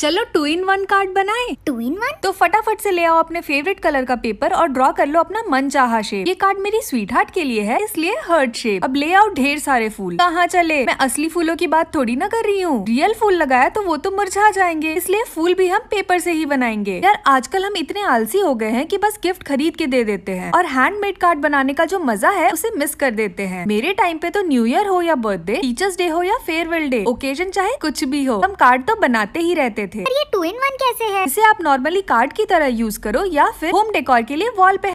चलो two in one card बनाए two in one तो फटाफट से ले आओ अपने फेवरेट कलर का पेपर और ड्रॉ कर लो अपना मन चाह शेप ये कार्ड मेरी स्वीट हार्ट के लिए है इसलिए हर्ट शेप अब ले आओ ढेर सारे फूल कहाँ चले मैं असली फूलों की बात थोड़ी ना कर रही हूँ रियल फूल लगाया तो वो तो मुरझा जाएंगे इसलिए फूल भी हम पेपर ऐसी ही बनाएंगे यार आजकल हम इतने आलसी हो गए हैं की बस गिफ्ट खरीद के दे देते हैं और हैंडमेड कार्ड बनाने का जो मजा है उसे मिस कर देते हैं मेरे टाइम पे तो न्यू ईयर हो या बर्थडे टीचर्स डे हो या फेयरवेल डे ओकेजन चाहे कुछ भी हो हम कार्ड तो बनाते ही रहते थे ये टू इन वन कैसे है इसे आप नॉर्मली कार्ड की तरह यूज करो या फिर होम डेकोर के लिए वॉल पे